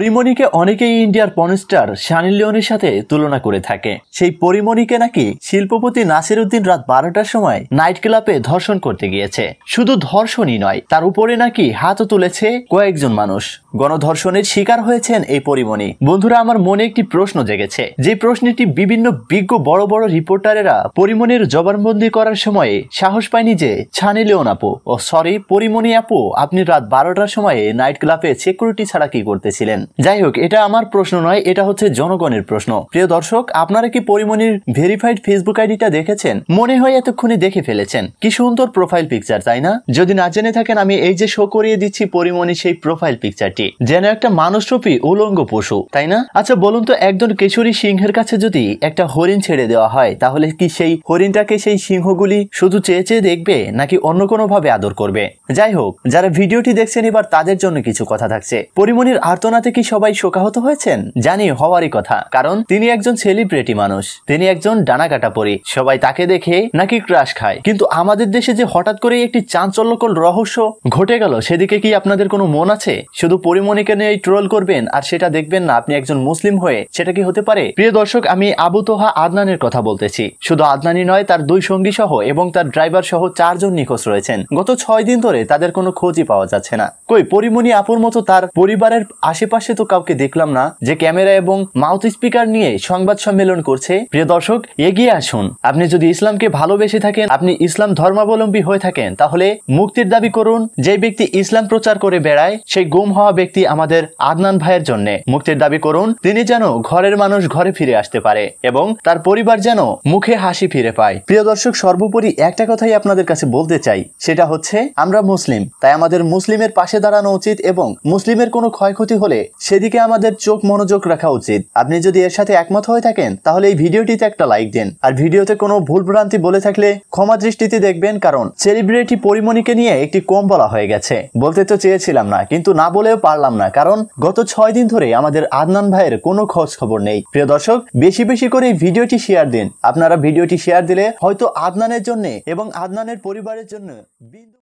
পরিমণিকে অনেকেই ইন্ডিয়ার পনস্টার সানি লিওনের সাথে তুলনা করে থাকে সেই পরিমণিকে নাকি শিল্পপতি নাসির উদ্দিন রাত বারোটার সময় নাইট ক্লাবে ধর্ষণ করতে গিয়েছে শুধু ধর্ষণই নয় তার উপরে নাকি হাতও তুলেছে কয়েকজন মানুষ গণধর্ষণের শিকার হয়েছেন এই পরিমণি বন্ধুরা আমার মনে একটি প্রশ্ন জেগেছে যে প্রশ্নটি বিভিন্ন বিজ্ঞ বড় বড় রিপোর্টারেরা পরিমণির জবানবন্দি করার সময়ে সাহস পায়নি যে ছানি লিওন আপু ও সরি পরিমণি আপু আপনি রাত বারোটার সময়ে নাইট ক্লাবে সিকিউরিটি ছাড়া কি করতেছিলেন যাই হোক এটা আমার প্রশ্ন নয় এটা হচ্ছে জনগণের প্রশ্ন প্রিয় দর্শক আপনারা কি পরিমণির ভেরিফাইড ফেসবুক আইডিটা দেখেছেন মনে হয় এতক্ষণে দেখে ফেলেছেন কি সুন্দর প্রোফাইল পিকচার তাই না যদি না জেনে থাকেন আমি এই যে শো করিয়ে দিচ্ছি পরিমণি সেই প্রোফাইল পিকচারটি যেন একটা মানুষরূপী উলঙ্গ পশু তাই না আচ্ছা বলুন তো একজন কিশোরী সিংহের কাছে যদি একটা হরিণ ছেড়ে দেওয়া হয় তাহলে কি সেই হরিণটাকে সেই সিংহগুলি শুধু চেয়ে চেয়ে দেখবে নাকি অন্য কোনোভাবে আদর করবে যাই হোক যারা ভিডিওটি দেখছেন এবার তাদের জন্য কিছু কথা থাকছে পরিমণির আর্তনাতে কি কি সবাই শোকাহত হয়েছেন জানি হওয়ারই কথা কারণ তিনি একজন সেলিব্রিটি মানুষ তিনি একজন ডানাকাটা পরি সবাই তাকে দেখে নাকি ক্রাশ খায় কিন্তু আমাদের দেশে যে হঠাৎ করে একটি চাঞ্চল্যকর রহস্য ঘটে গেল সেদিকে কি আপনাদের কোনো মন আছে শুধু পরিমণিকে নিয়ে ট্রোল করবেন আর সেটা দেখবেন না আপনি একজন মুসলিম হয়ে সেটা কি হতে পারে প্রিয় দর্শক আমি আবু তোহা আদনানের কথা বলতেছি শুধু আদনানি নয় তার দুই সঙ্গী সহ এবং তার ড্রাইভার সহ চারজন নিখোঁজ রয়েছেন গত ছয় দিন ধরে তাদের কোনো খোঁজই পাওয়া যাচ্ছে না কই পরিমণি আপুর মতো তার পরিবারের আশেপাশে তো কাউকে দেখলাম না যে ক্যামেরা এবং মাউথ স্পিকার নিয়ে সংবাদ সম্মেলন করছে প্রিয় দর্শক এগিয়ে আসুন আপনি যদি ইসলামকে ভালোবেসে থাকেন আপনি ইসলাম ধর্মাবলম্বী হয়ে থাকেন তাহলে মুক্তির দাবি করুন যে ব্যক্তি ইসলাম প্রচার করে বেড়ায় সেই গুম হওয়া ব্যক্তি আমাদের আদনান ভাইয়ের জন্য মুক্তির দাবি করুন তিনি যেন ঘরের মানুষ ঘরে ফিরে আসতে পারে এবং তার পরিবার যেন মুখে হাসি ফিরে পায় প্রিয় দর্শক সর্বোপরি একটা কথাই আপনাদের কাছে বলতে চাই সেটা হচ্ছে আমরা মুসলিম তাই আমাদের মুসলিমের পাশে দাঁড়ানো উচিত এবং মুসলিমের কোনো ক্ষয়ক্ষতি হলে সেদিকে আমাদের চোখ মনোযোগ রাখা উচিত আপনি যদি এর সাথে একমত হয়ে থাকেন তাহলে এই ভিডিওটিতে একটা লাইক দেন আর ভিডিওতে কোনো ভুলভ্রান্তি বলে থাকলে ক্ষমা দৃষ্টিতে দেখবেন কারণ সেলিব্রিটি পরিমণিকে নিয়ে একটি কম বলা হয়ে গেছে বলতে তো চেয়েছিলাম না কিন্তু না বলেও পারলাম না কারণ গত ছয় দিন ধরে আমাদের আদনান ভাইয়ের কোনো খোঁজ খবর নেই প্রিয় দর্শক বেশি বেশি করে ভিডিওটি শেয়ার দিন আপনারা ভিডিওটি শেয়ার দিলে হয়তো আদনানের জন্য এবং আদনানের পরিবারের জন্য বিন্দু